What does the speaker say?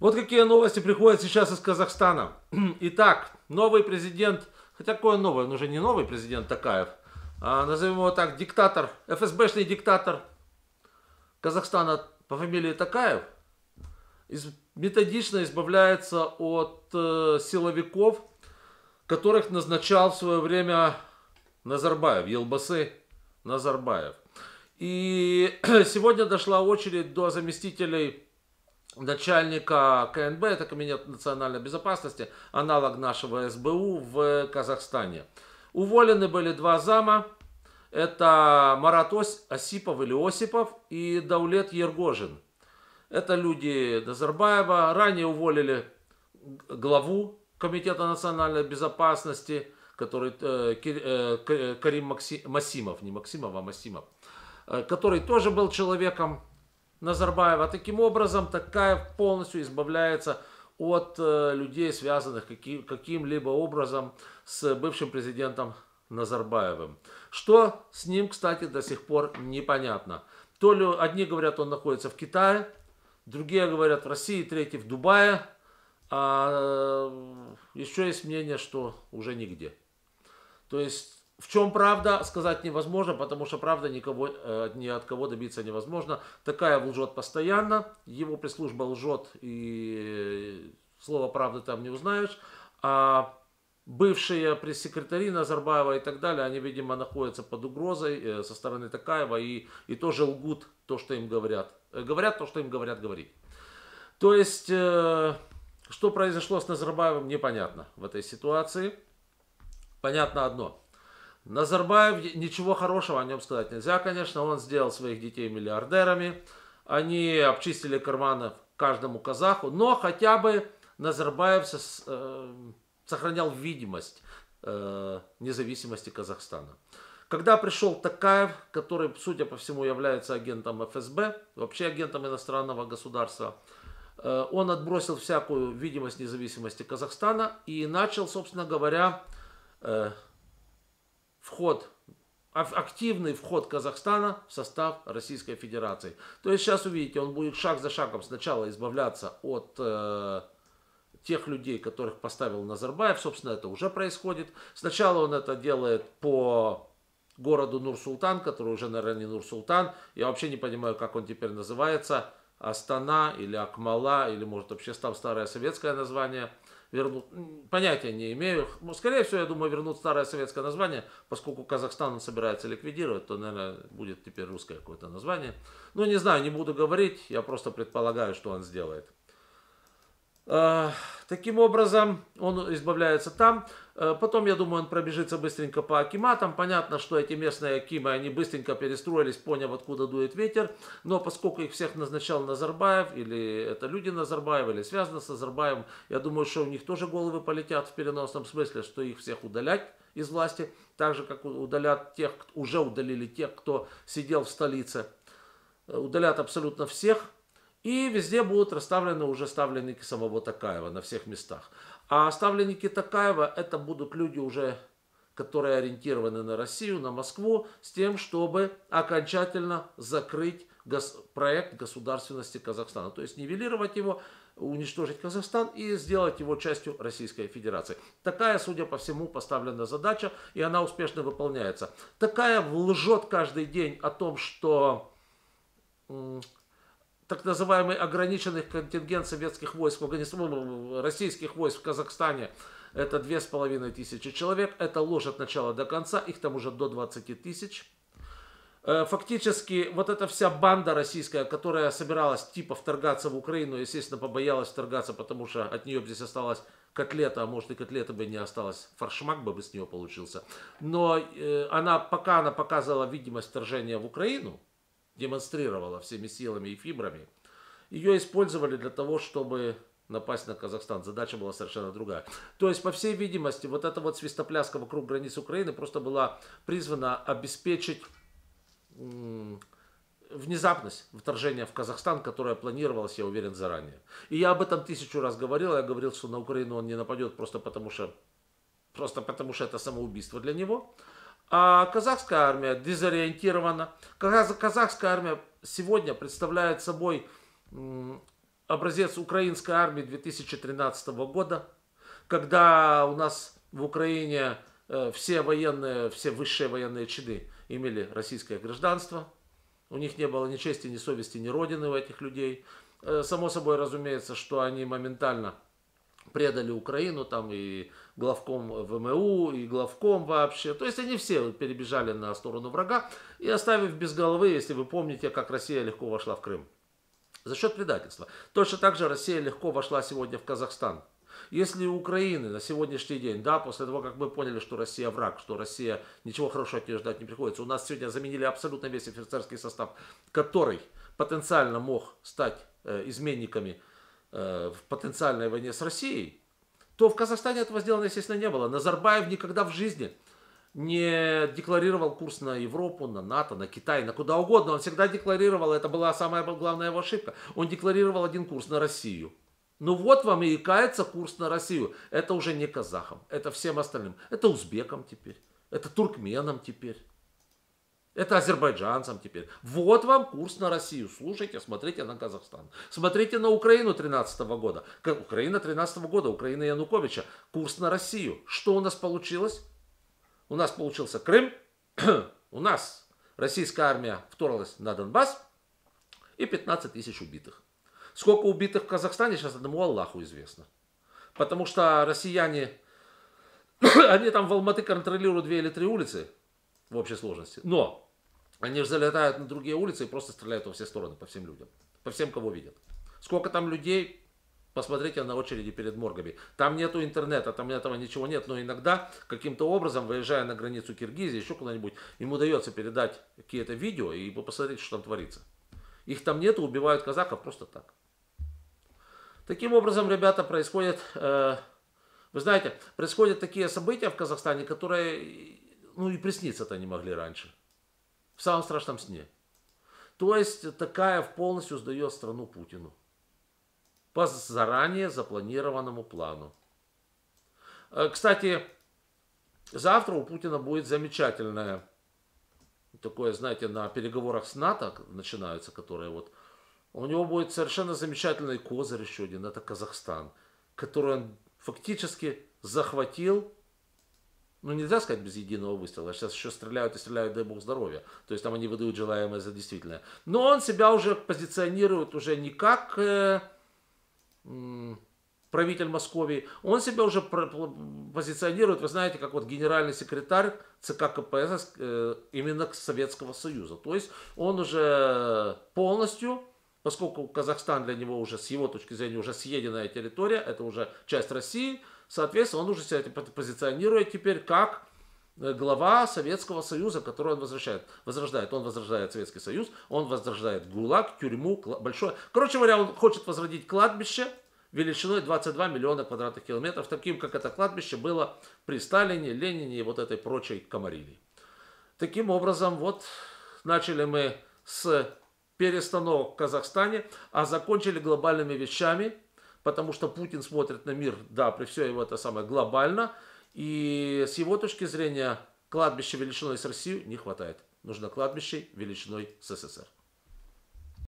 Вот какие новости приходят сейчас из Казахстана. Итак, новый президент, хотя какой он новый, он уже не новый президент Такаев, а, назовем его так, диктатор, ФСБшный диктатор Казахстана по фамилии Такаев, из, методично избавляется от э, силовиков, которых назначал в свое время Назарбаев, Елбасы Назарбаев. И сегодня дошла очередь до заместителей начальника КНБ, это Комитет национальной безопасности, аналог нашего СБУ в Казахстане. Уволены были два зама, это Марат Осипов или Осипов и Даулет Ергожин. Это люди Назарбаева, ранее уволили главу Комитета национальной безопасности, который э, э Карим Макси, Масимов, не Максимов, а Масимов, э, который тоже был человеком Назарбаева. А таким образом, такая полностью избавляется от э, людей, связанных каким, каким-либо образом с бывшим президентом Назарбаевым. Что с ним, кстати, до сих пор непонятно. То ли одни говорят, он находится в Китае, другие говорят в России, третьи в Дубае. А э, еще есть мнение, что уже нигде. То есть в чем правда, сказать невозможно, потому что правда никого, э, ни от кого добиться невозможно. Такая лжет постоянно, его пресс-служба лжет, и слово правды там не узнаешь. А бывшие пресс-секретари Назарбаева и так далее, они, видимо, находятся под угрозой э, со стороны Такаева и, и тоже лгут то, что им говорят. Э, говорят то, что им говорят говорить. То есть, э, что произошло с Назарбаевым, непонятно в этой ситуации. Понятно одно. Назарбаев, ничего хорошего о нем сказать нельзя, конечно, он сделал своих детей миллиардерами, они обчистили карманы каждому казаху, но хотя бы Назарбаев э, сохранял видимость э, независимости Казахстана. Когда пришел Такаев, который, судя по всему, является агентом ФСБ, вообще агентом иностранного государства, э, он отбросил всякую видимость независимости Казахстана и начал, собственно говоря, вход активный вход Казахстана в состав Российской Федерации. То есть сейчас увидите, он будет шаг за шагом сначала избавляться от э, тех людей, которых поставил Назарбаев. Собственно, это уже происходит. Сначала он это делает по городу Нур-Султан, который уже, наверное, не Нур-Султан. Я вообще не понимаю, как он теперь называется. Астана или Акмала, или, может, вообще там старое советское название – вернут, понятия не имею. Ну, скорее всего, я думаю, вернут старое советское название, поскольку Казахстан собирается ликвидировать, то, наверное, будет теперь русское какое-то название. Ну, не знаю, не буду говорить, я просто предполагаю, что он сделает. Э, таким образом, он избавляется там. Э, потом, я думаю, он пробежится быстренько по Акиматам. Понятно, что эти местные Акимы, они быстренько перестроились, поняв, откуда дует ветер. Но поскольку их всех назначал Назарбаев, или это люди Назарбаева, или связано с Назарбаевым, я думаю, что у них тоже головы полетят в переносном смысле, что их всех удалять из власти, так же, как удалят тех, уже удалили тех, кто сидел в столице. Э, удалят абсолютно всех – и везде будут расставлены уже ставленники самого Такаева на всех местах. А ставленники Такаева это будут люди уже, которые ориентированы на Россию, на Москву, с тем, чтобы окончательно закрыть гос проект государственности Казахстана. То есть нивелировать его, уничтожить Казахстан и сделать его частью Российской Федерации. Такая, судя по всему, поставлена задача, и она успешно выполняется. Такая лжет каждый день о том, что так называемый ограниченный контингент советских войск ну, в российских войск в Казахстане, это две с половиной тысячи человек, это ложь от начала до конца, их там уже до 20 тысяч. Э, фактически, вот эта вся банда российская, которая собиралась типа вторгаться в Украину, естественно, побоялась вторгаться, потому что от нее здесь осталась котлета, а может и котлета бы не осталось, фаршмак бы, бы с нее получился. Но э, она, пока она показывала видимость вторжения в Украину, демонстрировала всеми силами и фибрами. Ее использовали для того, чтобы напасть на Казахстан. Задача была совершенно другая. То есть, по всей видимости, вот эта вот свистопляска вокруг границ Украины просто была призвана обеспечить внезапность вторжения в Казахстан, которое планировалось, я уверен, заранее. И я об этом тысячу раз говорил. Я говорил, что на Украину он не нападет просто потому, что, просто потому, что это самоубийство для него. А казахская армия дезориентирована. Казахская армия сегодня представляет собой образец украинской армии 2013 года, когда у нас в Украине э, все военные, все высшие военные чины имели российское гражданство. У них не было ни чести, ни совести, ни родины у этих людей. Э, само собой разумеется, что они моментально предали Украину, там и главком ВМУ, и главком вообще. То есть они все перебежали на сторону врага и оставив без головы, если вы помните, как Россия легко вошла в Крым. За счет предательства. Точно так же Россия легко вошла сегодня в Казахстан. Если у Украины на сегодняшний день, да, после того, как мы поняли, что Россия враг, что Россия, ничего хорошего от нее ждать не приходится, у нас сегодня заменили абсолютно весь офицерский состав, который потенциально мог стать э, изменниками Э, в потенциальной войне с Россией, то в Казахстане этого сделано, естественно, не было. Назарбаев никогда в жизни не декларировал курс на Европу, на НАТО, на Китай, на куда угодно. Он всегда декларировал, это была самая главная его ошибка, он декларировал один курс на Россию. Ну вот вам и кается курс на Россию. Это уже не казахам, это всем остальным. Это узбекам теперь, это туркменам теперь. Это азербайджанцам теперь. Вот вам курс на Россию. Слушайте, смотрите на Казахстан. Смотрите на Украину 13 года. Украина 13 года, Украина Януковича. Курс на Россию. Что у нас получилось? У нас получился Крым. у нас российская армия вторглась на Донбасс. И 15 тысяч убитых. Сколько убитых в Казахстане сейчас одному Аллаху известно. Потому что россияне, они там в Алматы контролируют две или три улицы в общей сложности. Но они же залетают на другие улицы и просто стреляют во все стороны, по всем людям. По всем, кого видят. Сколько там людей, посмотрите на очереди перед моргами. Там нету интернета, там этого ничего нет, но иногда каким-то образом, выезжая на границу Киргизии, еще куда-нибудь, им удается передать какие-то видео и посмотреть, что там творится. Их там нету, убивают казаков просто так. Таким образом, ребята, происходят, э, вы знаете, происходят такие события в Казахстане, которые, ну и присниться-то не могли раньше. В самом страшном сне. То есть Такаев полностью сдает страну Путину. По заранее запланированному плану. Э, кстати, завтра у Путина будет замечательное такое, знаете, на переговорах с НАТО начинаются, которые вот... У него будет совершенно замечательный козырь еще один, это Казахстан, который он фактически захватил ну нельзя сказать без единого выстрела. Сейчас еще стреляют и стреляют, дай бог здоровья. То есть там они выдают желаемое за действительное. Но он себя уже позиционирует уже не как э, э, правитель Московии, он себя уже позиционирует, вы знаете, как вот генеральный секретарь ЦК КПСС э, именно Советского Союза. То есть он уже полностью поскольку Казахстан для него уже, с его точки зрения, уже съеденная территория, это уже часть России – Соответственно, он уже себя типа, позиционирует теперь как э, глава Советского Союза, который он возвращает, возрождает. Он возрождает Советский Союз, он возрождает ГУЛАГ, тюрьму, большое. Короче говоря, он хочет возродить кладбище величиной 22 миллиона квадратных километров, таким, как это кладбище было при Сталине, Ленине и вот этой прочей комарилии. Таким образом, вот начали мы с перестановок в Казахстане, а закончили глобальными вещами – потому что Путин смотрит на мир, да, при все его это самое глобально, и с его точки зрения кладбища величиной с Россией не хватает. Нужно кладбище величиной с СССР.